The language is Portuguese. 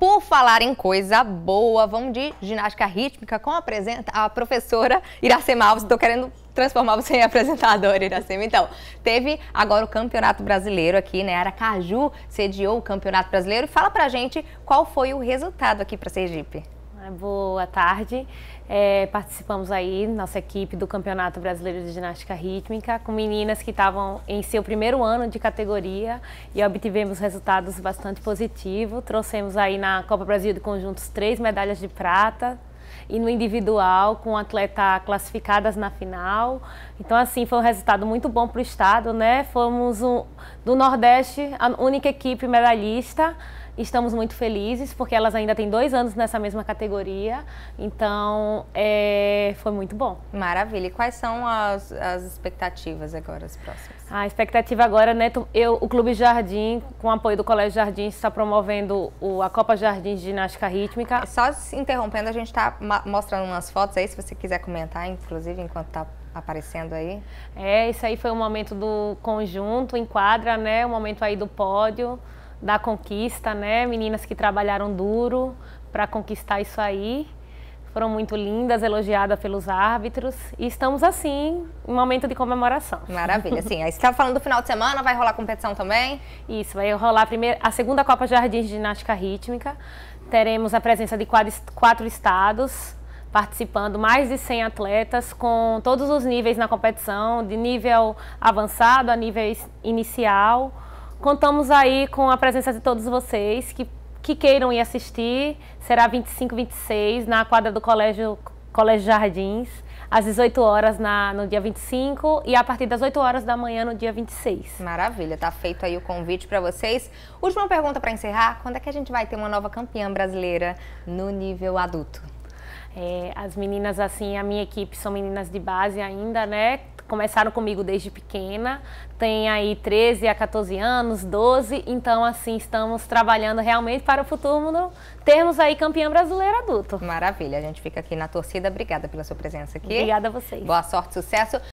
por falar em coisa boa, vamos de ginástica rítmica com a, a professora Iracema Alves. Estou querendo transformar você em apresentadora, Iracema. Então, teve agora o Campeonato Brasileiro aqui, né? Aracaju sediou o Campeonato Brasileiro. E fala pra gente qual foi o resultado aqui para Sergipe. Né? Boa tarde. É, participamos aí, nossa equipe, do Campeonato Brasileiro de Ginástica Rítmica, com meninas que estavam em seu primeiro ano de categoria e obtivemos resultados bastante positivos. Trouxemos aí na Copa Brasil de Conjuntos três medalhas de prata, e no individual, com atleta classificadas na final. Então, assim, foi um resultado muito bom para o Estado, né? Fomos um, do Nordeste, a única equipe medalhista. Estamos muito felizes porque elas ainda têm dois anos nessa mesma categoria, então é, foi muito bom. Maravilha. E quais são as, as expectativas agora, as próximas? A expectativa agora, né? Eu, o Clube Jardim, com o apoio do Colégio Jardim, está promovendo o, a Copa Jardim de Ginástica Rítmica. Só se interrompendo, a gente está mostrando umas fotos aí, se você quiser comentar, inclusive, enquanto está aparecendo aí? É, isso aí foi um momento do conjunto, enquadra, né? Um momento aí do pódio, da conquista, né? Meninas que trabalharam duro para conquistar isso aí. Foram muito lindas, elogiadas pelos árbitros. E estamos assim, em momento de comemoração. Maravilha, sim. Aí você estava falando do final de semana, vai rolar competição também? Isso, vai rolar a, primeira, a segunda Copa Jardim de Ginástica Rítmica. Teremos a presença de quatro estados participando mais de 100 atletas com todos os níveis na competição, de nível avançado a nível inicial. Contamos aí com a presença de todos vocês que, que queiram ir assistir. Será 25 26 na quadra do Colégio, Colégio Jardins, às 18 horas na, no dia 25 e a partir das 8 horas da manhã no dia 26. Maravilha, tá feito aí o convite para vocês. Última pergunta para encerrar, quando é que a gente vai ter uma nova campeã brasileira no nível adulto? É, as meninas, assim, a minha equipe são meninas de base ainda, né? Começaram comigo desde pequena, tem aí 13 a 14 anos, 12, então assim, estamos trabalhando realmente para o futuro termos aí campeã brasileira adulto. Maravilha, a gente fica aqui na torcida, obrigada pela sua presença aqui. Obrigada a vocês. Boa sorte, sucesso.